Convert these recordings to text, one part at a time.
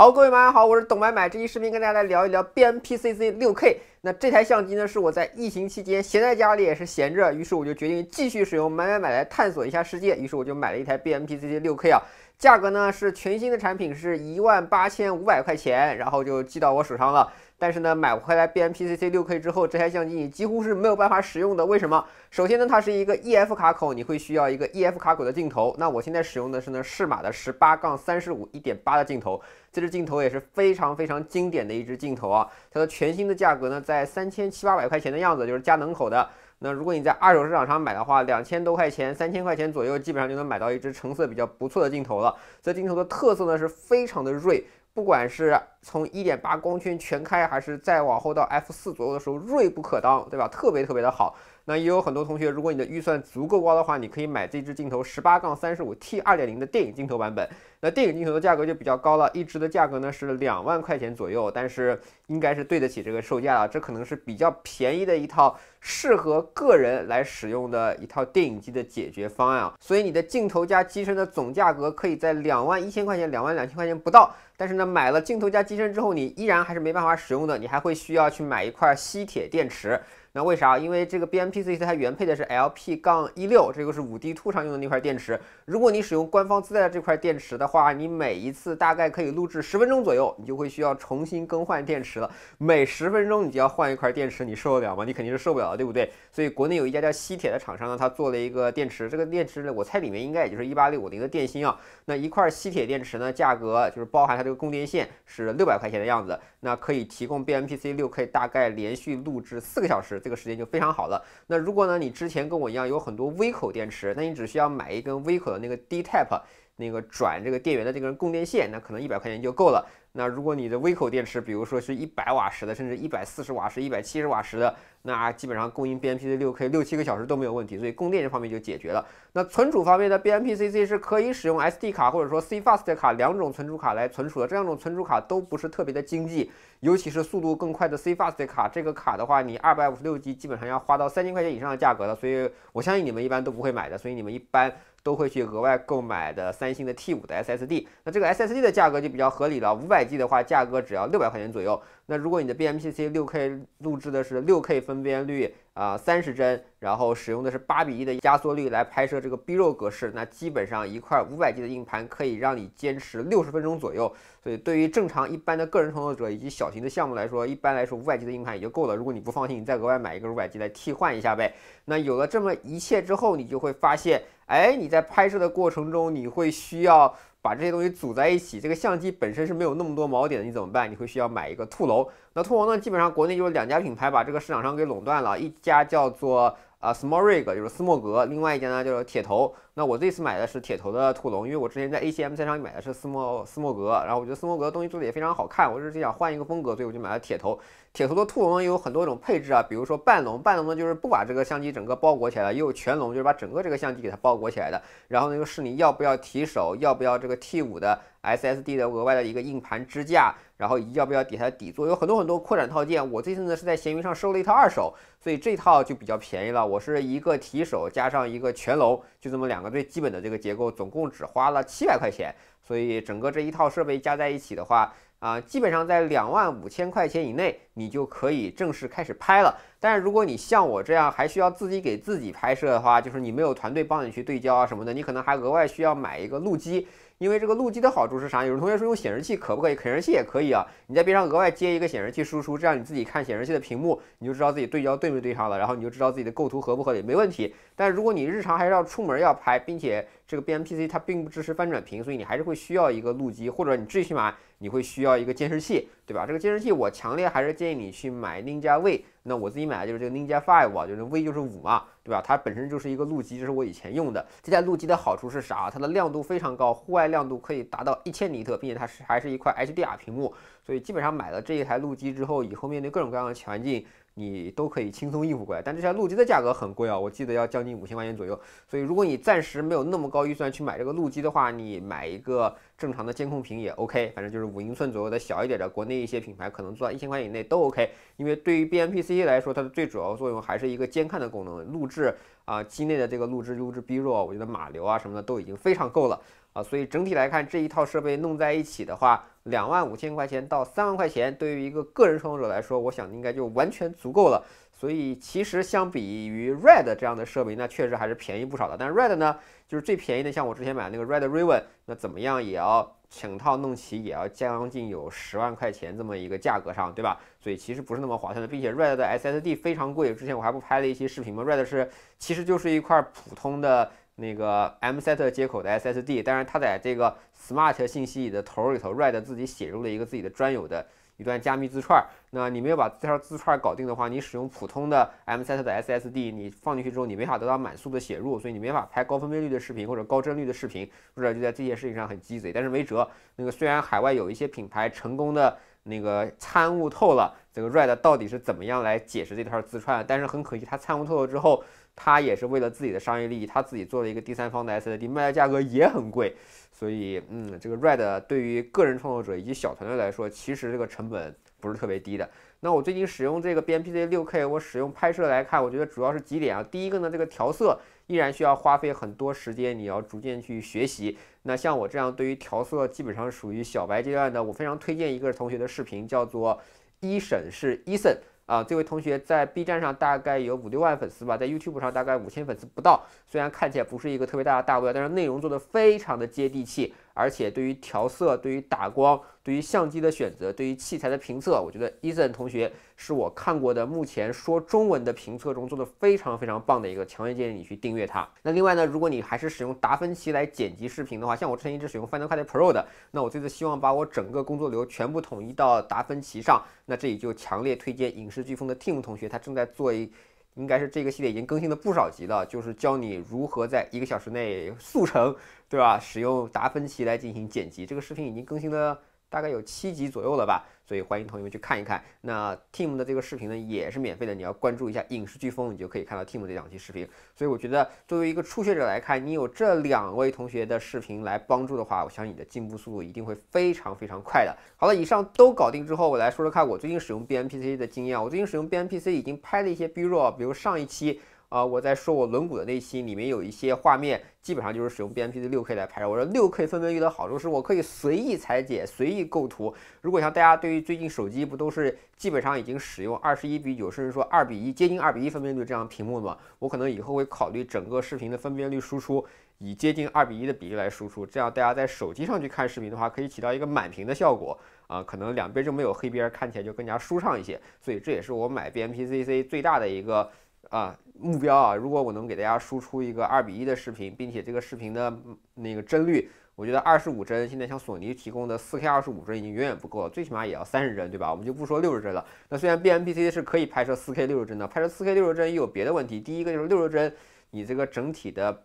好，各位网友好，我是董买买。这期视频跟大家来聊一聊 BMPCC 6K。那这台相机呢，是我在疫情期间闲在家里也是闲着，于是我就决定继续使用买买买来探索一下世界。于是我就买了一台 BMPCC 6K 啊，价格呢是全新的产品是一万八千五百块钱，然后就寄到我手上了。但是呢，买回来 BMPCC 六 K 之后，这台相机你几乎是没有办法使用的。为什么？首先呢，它是一个 EF 卡口，你会需要一个 EF 卡口的镜头。那我现在使用的是呢适马的十八杠三十五一点八的镜头，这支镜头也是非常非常经典的一支镜头啊。它的全新的价格呢，在三千七八百块钱的样子，就是佳能口的。那如果你在二手市场上买的话，两千多块钱、三千块钱左右，基本上就能买到一支成色比较不错的镜头了。这镜头的特色呢，是非常的锐。不管是从一点八光圈全开，还是再往后到 F 四左右的时候，锐不可当，对吧？特别特别的好。那也有很多同学，如果你的预算足够高的话，你可以买这支镜头十八杠三十五 T 二点零的电影镜头版本。那电影镜头的价格就比较高了，一支的价格呢是两万块钱左右，但是应该是对得起这个售价了。这可能是比较便宜的一套适合个人来使用的一套电影机的解决方案。啊。所以你的镜头加机身的总价格可以在两万一千块钱、两万两千块钱不到。但是呢，买了镜头加机身之后，你依然还是没办法使用的，你还会需要去买一块吸铁电池。那为啥？因为这个 BMPC 它原配的是 LP 杠一六，这个是五 D Two 上用的那块电池。如果你使用官方自带的这块电池的话，你每一次大概可以录制十分钟左右，你就会需要重新更换电池了。每十分钟你就要换一块电池，你受得了吗？你肯定是受不了的，对不对？所以国内有一家叫西铁的厂商呢，它做了一个电池，这个电池呢，我猜里面应该也就是一八六五零的电芯啊。那一块吸铁电池呢，价格就是包含它这个供电线是六百块钱的样子，那可以提供 BMPC 六 K 大概连续录制四个小时。这个时间就非常好了。那如果呢，你之前跟我一样有很多微口电池，那你只需要买一根微口的那个 D tap 那个转这个电源的这根供电线，那可能一百块钱就够了。那如果你的微口电池，比如说是一百瓦时的，甚至一百四十瓦时、一百七十瓦时的，那基本上供应 BMPC 六 K 六七个小时都没有问题，所以供电这方面就解决了。那存储方面的 BMPCC 是可以使用 SD 卡或者说 CFast 卡两种存储卡来存储的。这两种存储卡都不是特别的经济，尤其是速度更快的 CFast 卡，这个卡的话，你二百五十六 G 基本上要花到三千块钱以上的价格了，所以我相信你们一般都不会买的，所以你们一般都会去额外购买的三星的 T 五的 SSD。那这个 SSD 的价格就比较合理了，五百。百 G 的话，价格只要六百块钱左右。那如果你的 BMPC 六 K 录制的是六 K 分辨率啊，三十帧，然后使用的是八比一的压缩率来拍摄这个 b r a 格式，那基本上一块五百 G 的硬盘可以让你坚持六十分钟左右。所以对于正常一般的个人创作者以及小型的项目来说，一般来说五百 G 的硬盘也就够了。如果你不放心，你再额外买一个五百 G 来替换一下呗。那有了这么一切之后，你就会发现，哎，你在拍摄的过程中，你会需要。把这些东西组在一起，这个相机本身是没有那么多锚点的，你怎么办？你会需要买一个兔楼。那兔楼呢，基本上国内就是两家品牌把这个市场上给垄断了，一家叫做啊 Small Rig，就是斯莫格，另外一家呢叫做铁头。那我这次买的是铁头的兔龙，因为我之前在 A C M C 上买的是斯莫斯莫格，然后我觉得斯莫格的东西做的也非常好看，我是想换一个风格，所以我就买了铁头。铁头的兔龙有很多种配置啊，比如说半龙，半龙呢就是不把这个相机整个包裹起来的，也有全龙，就是把整个这个相机给它包裹起来的。然后呢又是你要不要提手，要不要这个 T 五的 S S D 的额外的一个硬盘支架，然后要不要底的底座，有很多很多扩展套件。我这次呢是在闲鱼上收了一套二手，所以这套就比较便宜了。我是一个提手加上一个全龙，就这么两。两个最基本的这个结构，总共只花了七百块钱，所以整个这一套设备加在一起的话，啊，基本上在两万五千块钱以内，你就可以正式开始拍了。但是如果你像我这样还需要自己给自己拍摄的话，就是你没有团队帮你去对焦啊什么的，你可能还额外需要买一个录机，因为这个录机的好处是啥？有的同学说用显示器可不可以？显示器也可以啊，你在边上额外接一个显示器输出，这样你自己看显示器的屏幕，你就知道自己对焦对没对上了，然后你就知道自己的构图合不合理，没问题。但如果你日常还是要出门要拍，并且这个 BMPC 它并不支持翻转屏，所以你还是会需要一个录机，或者你最起码你会需要一个监视器，对吧？这个监视器我强烈还是建议你去买宁家 V，那我自己买的就是这个 Ninja Five 啊，就是 V 就是五嘛，对吧？它本身就是一个录机，这是我以前用的。这台录机的好处是啥？它的亮度非常高，户外亮度可以达到一千尼特，并且它是还是一块 HDR 屏幕，所以基本上买了这一台录机之后，以后面对各种各样的环境。你都可以轻松应付过来，但这条路基的价格很贵啊，我记得要将近五千块钱左右。所以如果你暂时没有那么高预算去买这个路基的话，你买一个正常的监控屏也 OK，反正就是五英寸左右的小一点的，国内一些品牌可能做到一千块钱以内都 OK。因为对于 BMPC 来说，它的最主要作用还是一个监看的功能，录制。啊，机内的这个录制录制逼弱，我觉得码流啊什么的都已经非常够了啊，所以整体来看，这一套设备弄在一起的话，两万五千块钱到三万块钱，对于一个个人创作者来说，我想应该就完全足够了。所以其实相比于 Red 这样的设备，那确实还是便宜不少的。但 Red 呢，就是最便宜的，像我之前买那个 Red Raven，那怎么样也要。整套弄齐也要将近有十万块钱这么一个价格上，对吧？所以其实不是那么划算的，并且 r e d 的 SSD 非常贵。之前我还不拍了一些视频吗？r e d 是其实就是一块普通的那个 M. S. T. 接口的 SSD，但是它在这个 Smart 信息的头里头，r e d 自己写入了一个自己的专有的。一段加密字串，那你没有把这条字串搞定的话，你使用普通的 M set 的 SSD，你放进去之后，你没法得到满速的写入，所以你没法拍高分辨率的视频或者高帧率的视频，或者就在这些事情上很鸡贼，但是没辙。那个虽然海外有一些品牌成功的。那个参悟透了这个 Red 到底是怎么样来解释这套自创，但是很可惜，他参悟透了之后，他也是为了自己的商业利益，他自己做了一个第三方的 S s D，卖的价格也很贵，所以嗯，这个 Red 对于个人创作者以及小团队来说，其实这个成本不是特别低的。那我最近使用这个 m p c 六 K，我使用拍摄来看，我觉得主要是几点啊？第一个呢，这个调色依然需要花费很多时间，你要逐渐去学习。那像我这样对于调色基本上属于小白阶段的，我非常推荐一个同学的视频，叫做一审是伊森。啊。这位同学在 B 站上大概有五六万粉丝吧，在 YouTube 上大概五千粉丝不到。虽然看起来不是一个特别大的大 V，但是内容做的非常的接地气。而且对于调色、对于打光、对于相机的选择、对于器材的评测，我觉得伊森同学是我看过的目前说中文的评测中做的非常非常棒的一个，强烈建议你去订阅它。那另外呢，如果你还是使用达芬奇来剪辑视频的话，像我之前一直使用 Final Cut Pro 的，那我这次希望把我整个工作流全部统一到达芬奇上，那这里就强烈推荐影视飓风的 t e a m 同学，他正在做一。应该是这个系列已经更新了不少集了，就是教你如何在一个小时内速成，对吧？使用达芬奇来进行剪辑。这个视频已经更新了。大概有七集左右了吧，所以欢迎同学们去看一看。那 Team 的这个视频呢也是免费的，你要关注一下影视飓风，你就可以看到 Team 这两期视频。所以我觉得，作为一个初学者来看，你有这两位同学的视频来帮助的话，我相信你的进步速度一定会非常非常快的。好了，以上都搞定之后，我来说说看我最近使用 B M P C 的经验。我最近使用 B M P C 已经拍了一些 B roll，比如上一期。啊，我在说我轮毂的内心里面有一些画面，基本上就是使用 BMP 的六 K 来拍摄。我说六 K 分辨率的好处是我可以随意裁剪、随意构图。如果像大家对于最近手机不都是基本上已经使用二十一比九，甚至说二比一接近二比一分辨率这样屏幕的嘛？我可能以后会考虑整个视频的分辨率输出以接近二比一的比例来输出，这样大家在手机上去看视频的话，可以起到一个满屏的效果啊，可能两边就没有黑边，看起来就更加舒畅一些。所以这也是我买 BMPCC 最大的一个啊。目标啊！如果我能给大家输出一个二比一的视频，并且这个视频的那个帧率，我觉得二十五帧，现在像索尼提供的四 K 二十五帧已经远远不够了，最起码也要三十帧，对吧？我们就不说六十帧了。那虽然 BMPC 是可以拍摄四 K 六十帧的，拍摄四 K 六十帧也有别的问题。第一个就是六十帧，你这个整体的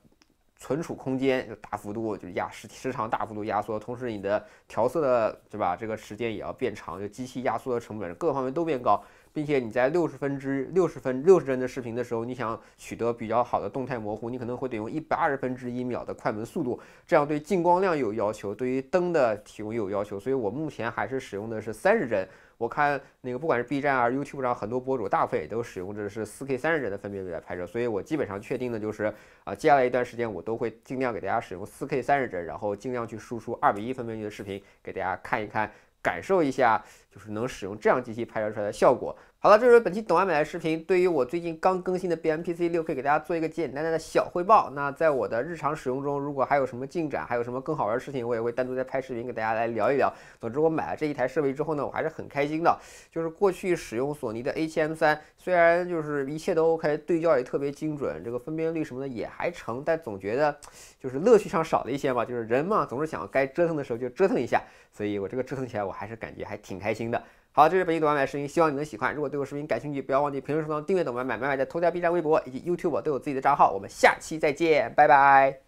存储空间就大幅度就压时时长大幅度压缩，同时你的调色的对吧？这个时间也要变长，就机器压缩的成本各个方面都变高。并且你在六十分之六十分六十帧的视频的时候，你想取得比较好的动态模糊，你可能会得用一百二十分之一秒的快门速度，这样对进光量有要求，对于灯的提供也有要求。所以我目前还是使用的是三十帧。我看那个不管是 B 站还是 YouTube 上很多博主，大部分也都使用的是四 K 三十帧的分辨率来拍摄。所以我基本上确定的就是，啊，接下来一段时间我都会尽量给大家使用四 K 三十帧，然后尽量去输出二比一分辨率的视频给大家看一看，感受一下。就是能使用这样机器拍摄出来的效果。好了，这是本期懂完美视频。对于我最近刚更新的 B M P C 六 K，给大家做一个简简单单的小汇报。那在我的日常使用中，如果还有什么进展，还有什么更好玩的事情，我也会单独再拍视频给大家来聊一聊。总之，我买了这一台设备之后呢，我还是很开心的。就是过去使用索尼的 A 七 M 三，虽然就是一切都 OK，对焦也特别精准，这个分辨率什么的也还成，但总觉得就是乐趣上少了一些嘛。就是人嘛，总是想该折腾的时候就折腾一下。所以我这个折腾起来，我还是感觉还挺开心。好的，好，这是本期《懂外卖视频，希望你能喜欢。如果对我视频感兴趣，不要忘记评论、收藏、订阅《懂外买》。《买买在》头条、B 站、微博以及 YouTube 都有自己的账号。我们下期再见，拜拜。